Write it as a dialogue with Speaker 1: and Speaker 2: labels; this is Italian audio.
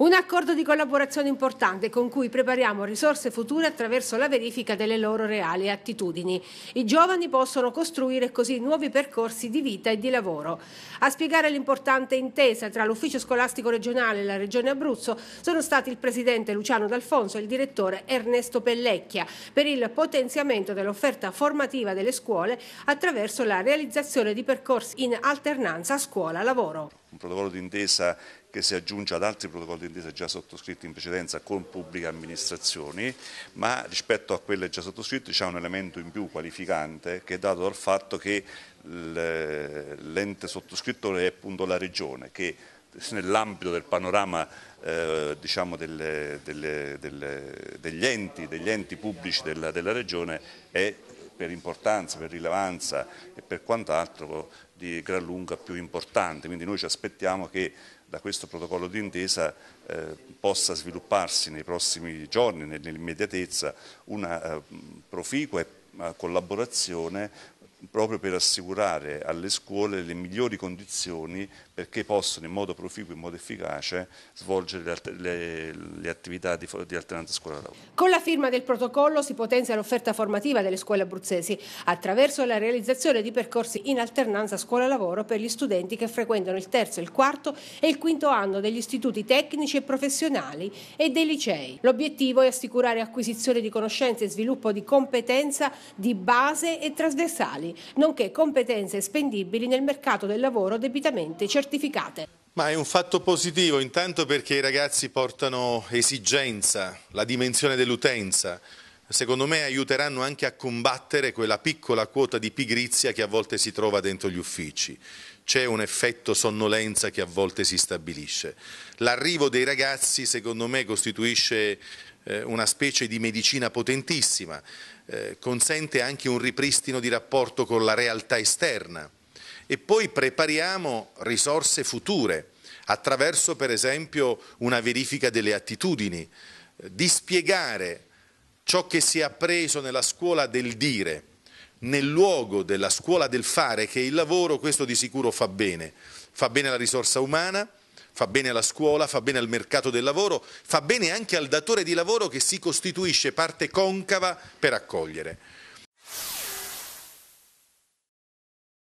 Speaker 1: Un accordo di collaborazione importante con cui prepariamo risorse future attraverso la verifica delle loro reali attitudini. I giovani possono costruire così nuovi percorsi di vita e di lavoro. A spiegare l'importante intesa tra l'Ufficio Scolastico Regionale e la Regione Abruzzo sono stati il Presidente Luciano D'Alfonso e il Direttore Ernesto Pellecchia per il potenziamento dell'offerta formativa delle scuole attraverso la realizzazione di percorsi in alternanza scuola-lavoro
Speaker 2: un protocollo d'intesa che si aggiunge ad altri protocolli d'intesa già sottoscritti in precedenza con pubbliche amministrazioni, ma rispetto a quelle già sottoscritte c'è un elemento in più qualificante che è dato dal fatto che l'ente sottoscrittore è appunto la regione che nell'ambito del panorama eh, diciamo delle, delle, delle, degli, enti, degli, enti, pubblici della, della regione è per importanza, per rilevanza e per quant'altro di gran lunga più importante, quindi noi ci aspettiamo che da questo protocollo di intesa eh, possa svilupparsi nei prossimi giorni, nell'immediatezza, una eh, proficua eh, collaborazione proprio per assicurare alle scuole le migliori condizioni perché possano in modo proficuo e in modo efficace svolgere le, le attività di, di alternanza scuola-lavoro.
Speaker 1: Con la firma del protocollo si potenzia l'offerta formativa delle scuole abruzzesi attraverso la realizzazione di percorsi in alternanza scuola-lavoro per gli studenti che frequentano il terzo, il quarto e il quinto anno degli istituti tecnici e professionali e dei licei. L'obiettivo è assicurare acquisizione di conoscenze e sviluppo di competenza di base e trasversali professionali, nonché competenze spendibili nel mercato del lavoro debitamente certificate.
Speaker 3: Ma è un fatto positivo intanto perché i ragazzi portano esigenza, la dimensione dell'utenza, secondo me aiuteranno anche a combattere quella piccola quota di pigrizia che a volte si trova dentro gli uffici. C'è un effetto sonnolenza che a volte si stabilisce. L'arrivo dei ragazzi secondo me costituisce eh, una specie di medicina potentissima, eh, consente anche un ripristino di rapporto con la realtà esterna e poi prepariamo risorse future attraverso per esempio una verifica delle attitudini, dispiegare ciò che si è appreso nella scuola del dire, nel luogo della scuola del fare, che è il lavoro, questo di sicuro fa bene. Fa bene alla risorsa umana, fa bene alla scuola, fa bene al mercato del lavoro, fa bene anche al datore di lavoro che si costituisce parte concava per accogliere.